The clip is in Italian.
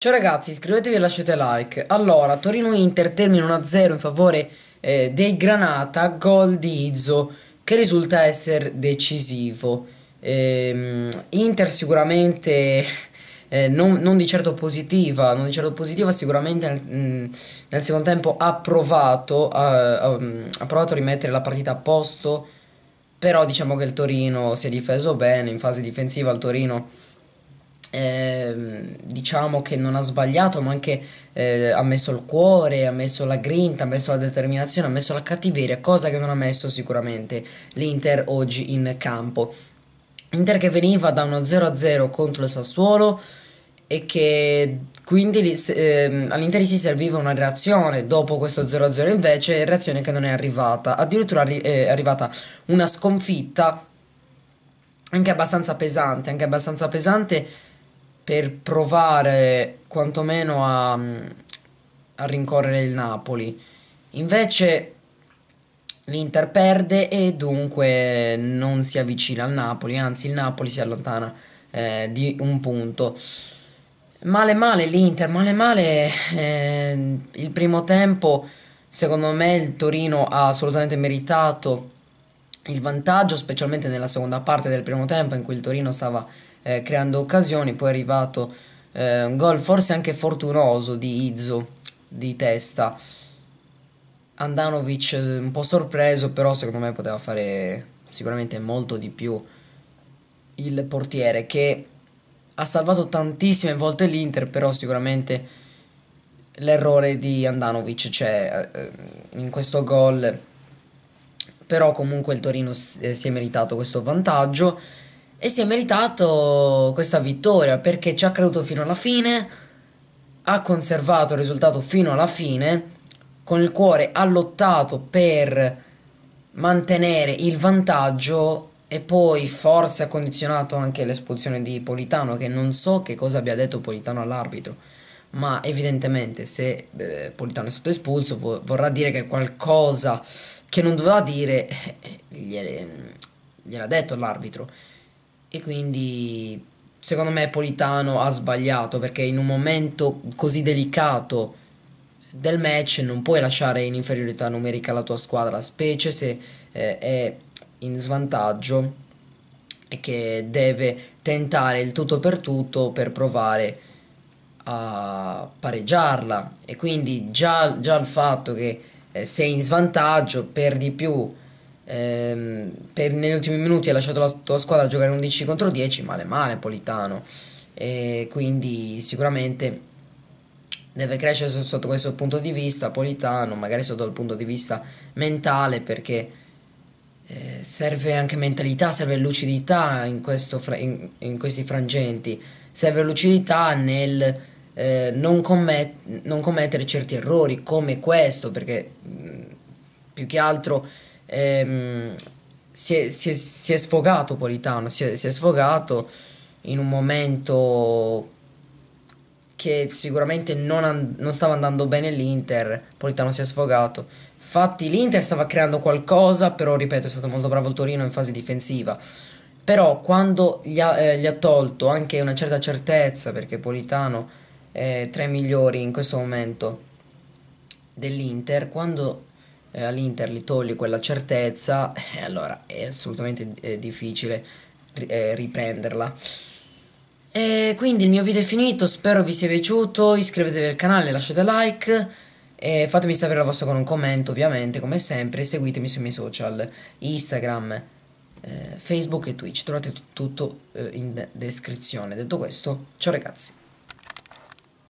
Ciao ragazzi, iscrivetevi e lasciate like. Allora, Torino-Inter termina 1-0 in favore eh, dei Granata, gol di Izzo, che risulta essere decisivo. Ehm, Inter sicuramente eh, non, non, di certo positiva, non di certo positiva, sicuramente nel, mm, nel secondo tempo ha provato, ha, ha, mm, ha provato a rimettere la partita a posto, però diciamo che il Torino si è difeso bene, in fase difensiva il Torino Ehm, diciamo che non ha sbagliato, ma anche eh, ha messo il cuore, ha messo la grinta, ha messo la determinazione, ha messo la cattiveria, cosa che non ha messo sicuramente l'Inter oggi in campo. Inter che veniva da uno 0-0 contro il Sassuolo e che quindi eh, all'Inter si serviva una reazione dopo questo 0-0 invece, reazione che non è arrivata, addirittura eh, è arrivata una sconfitta anche abbastanza pesante, anche abbastanza pesante per provare quantomeno a, mm, a rincorrere il Napoli. Invece l'Inter perde e dunque non si avvicina al Napoli, anzi il Napoli si allontana eh, di un punto. Male male l'Inter, male male eh, il primo tempo, secondo me il Torino ha assolutamente meritato il vantaggio, specialmente nella seconda parte del primo tempo in cui il Torino stava eh, creando occasioni, poi è arrivato eh, un gol forse anche fortunoso di Izzo di testa. Andanovic eh, un po' sorpreso, però secondo me poteva fare sicuramente molto di più il portiere che ha salvato tantissime volte l'Inter, però sicuramente l'errore di Andanovic c'è eh, in questo gol. Però comunque il Torino eh, si è meritato questo vantaggio e si è meritato questa vittoria perché ci ha creduto fino alla fine, ha conservato il risultato fino alla fine, con il cuore ha lottato per mantenere il vantaggio e poi forse ha condizionato anche l'espulsione di Politano che non so che cosa abbia detto Politano all'arbitro ma evidentemente se eh, Politano è stato espulso vo- vorrà dire che qualcosa che non doveva dire eh, eh gliel'ha detto all'arbitro e quindi secondo me Politano ha sbagliato perché in un momento così delicato del match non puoi lasciare in inferiorità numerica la tua squadra, specie se eh, è in svantaggio e che deve tentare il tutto per tutto per provare a pareggiarla e quindi già, già il fatto che eh, sei in svantaggio per di più ehm, per, negli ultimi minuti ha lasciato la tua squadra a giocare 11 contro 10, male male Politano, e quindi sicuramente deve crescere sotto questo punto di vista Politano, magari sotto il punto di vista mentale perché eh, serve anche mentalità, serve lucidità in, fra- in, in questi frangenti, serve lucidità nel eh, non, commet- non, commettere certi errori come questo perché mh, mm, più che altro ehm, si, è, si, è, si, è, sfogato Politano, si è, si è sfogato in un momento che sicuramente non, and- non, stava andando bene l'Inter, Politano si è sfogato. Infatti l'Inter stava creando qualcosa, però ripeto è stato molto bravo il Torino in fase difensiva. Però quando gli ha, eh, gli ha tolto anche una certa certezza, perché Politano è tra i migliori in questo momento dell'Inter, quando eh, all'Inter gli togli quella certezza, eh, allora è assolutamente eh, difficile eh, riprenderla. E quindi il mio video è finito, spero vi sia piaciuto, iscrivetevi al canale, lasciate like e fatemi sapere la vostra con un commento ovviamente come sempre seguitemi sui miei social Instagram, eh, Facebook e Twitch, trovate tutto eh, in descrizione. Detto questo, ciao ragazzi.